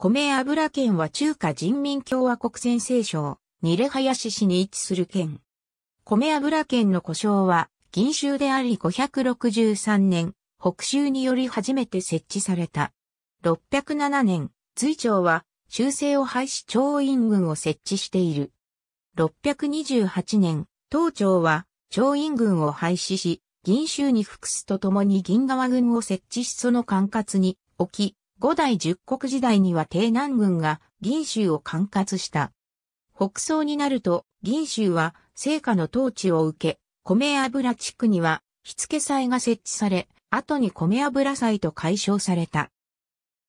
米油県は中華人民共和国先西省、ニレ林市に位置する県。米油県の故障は、銀州であり563年、北州により初めて設置された。607年、隋朝は、修正を廃止長院軍を設置している。628年、東朝は、長院軍を廃止し、銀州に服すとともに銀川軍を設置しその管轄に置き、五代十国時代には帝南軍が銀州を管轄した。北宋になると、銀州は聖火の統治を受け、米油地区には火付祭が設置され、後に米油祭と解消された。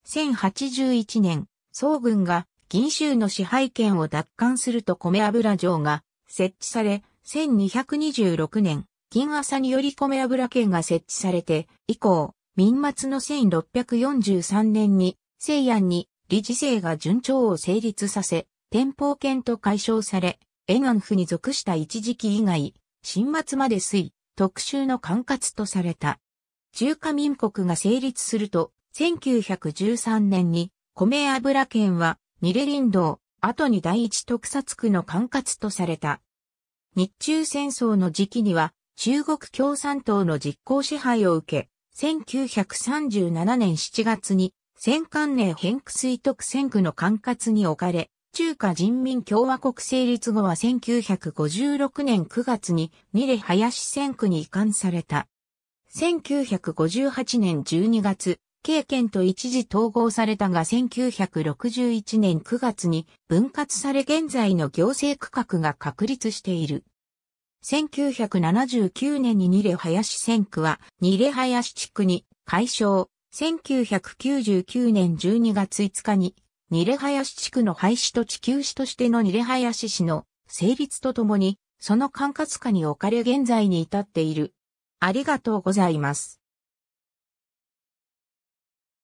1081年、宋軍が銀州の支配権を奪還すると米油城が設置され、1226年、銀朝により米油県が設置されて、以降、民末の1643年に、西安に理事制が順調を成立させ、天保権と解消され、延安府に属した一時期以外、新末まで推、特集の管轄とされた。中華民国が成立すると、1913年に、米油県は、ニレ林道、後に第一特撮区の管轄とされた。日中戦争の時期には、中国共産党の実効支配を受け、1937年7月に、戦艦名変区水徳戦区の管轄に置かれ、中華人民共和国成立後は1956年9月に二礼林戦区に移管された。1958年12月、経験と一時統合されたが1961年9月に分割され現在の行政区画が確立している。1979年にニレ林千区は、ニレ林地区に解消。1999年12月5日に、ニレ林地区の廃止と地球市としてのニレ林市の成立とともに、その管轄下に置かれ現在に至っている。ありがとうございます。